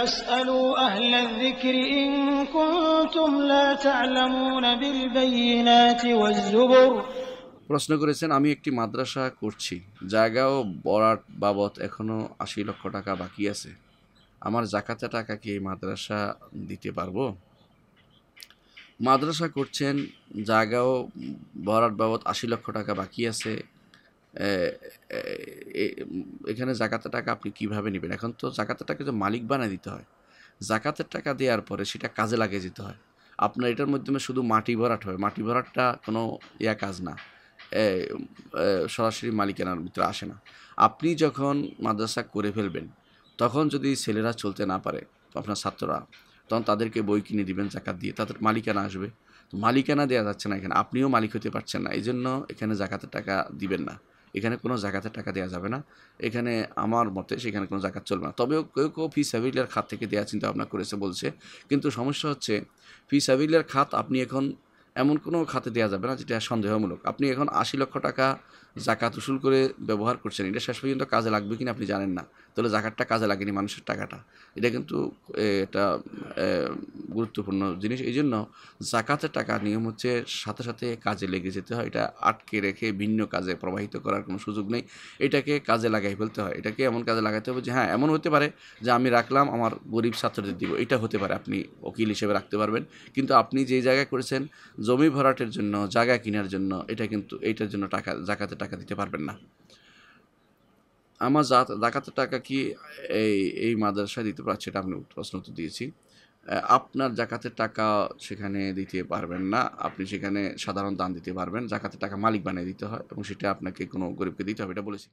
প্রশ্ন করেছেন আমি একটি মাদ্রাসা করছি জায়গা ও বরাট বাবদ এখনও আশি লক্ষ টাকা বাকি আছে আমার জাকাতা টাকা কি মাদ্রাসা দিতে পারবো মাদ্রাসা করছেন জায়গা ও বরাট বাবদ আশি লক্ষ টাকা বাকি আছে এখানে জাকাতের টাকা আপনি কিভাবে নেবেন এখন তো জাকাতের টাকা তো মালিক বানিয়ে দিতে হয় জাকাতের টাকা দেওয়ার পরে সেটা কাজে লাগিয়ে যেতে হয় আপনার এটার মাধ্যমে শুধু মাটি ভরাট হয় মাটি ভরাটটা কোনো ইয়া কাজ না সরাসরি মালিকানার ভিতরে আসে না আপনি যখন মাদ্রাসা করে ফেলবেন তখন যদি ছেলেরা চলতে না পারে আপনার ছাত্ররা তখন তাদেরকে বই কিনে দিবেন জাকাত দিয়ে তাদের মালিকানা আসবে মালিকানা দেওয়া যাচ্ছে না এখানে আপনিও মালিক হতে পারছেন না এই জন্য এখানে জাকাতের টাকা দিবেন না এখানে কোনো জাকাতের টাকা দেওয়া যাবে না এখানে আমার মতে সেখানে কোনো জাকাত চলবে না তবেও কেউ কেউ ফি সাবিলিয়ার খাত থেকে দেওয়ার চিন্তা ভাবনা করেছে বলছে কিন্তু সমস্যা হচ্ছে ফি সাবিলিয়ার খাত আপনি এখন এমন কোনো খাতে দেওয়া যাবে না যেটা সন্দেহমূলক আপনি এখন আশি লক্ষ টাকা জাকাত উসুল করে ব্যবহার করছেন এটা শেষ পর্যন্ত কাজে লাগবে কিনা আপনি জানেন না তাহলে জাকাতটা কাজে লাগেনি মানুষের টাকাটা এটা কিন্তু এটা গুরুত্বপূর্ণ জিনিস এই জন্য জাকাতের টাকা নিয়ম হচ্ছে সাথে সাথে কাজে লেগে যেতে হয় এটা আটকে রেখে ভিন্ন কাজে প্রবাহিত করার কোনো সুযোগ নেই এটাকে কাজে লাগাই ফেলতে হয় এটাকে এমন কাজে লাগাতে হবে যে হ্যাঁ এমন হতে পারে যে আমি রাখলাম আমার গরিব ছাত্রদের দিব এটা হতে পারে আপনি উকিল হিসেবে রাখতে পারবেন কিন্তু আপনি যে জায়গায় করেছেন জমি ভরাটের জন্য জায়গা কেনার জন্য এটা কিন্তু এইটার জন্য টাকা জাকাতে টাকা দিতে পারবেন না আমার জাত জাকাতের টাকা কি এই এই মাদ্রাসায় দিতে পারছে এটা আপনি প্রশ্ন তো দিয়েছি আপনার জাকাতের টাকা সেখানে দিতে পারবেন না আপনি সেখানে সাধারণ দান দিতে পারবেন জাকাতের টাকা মালিক বানিয়ে দিতে হয় এবং সেটা আপনাকে কোনো গরিবকে দিতে হবে এটা বলেছি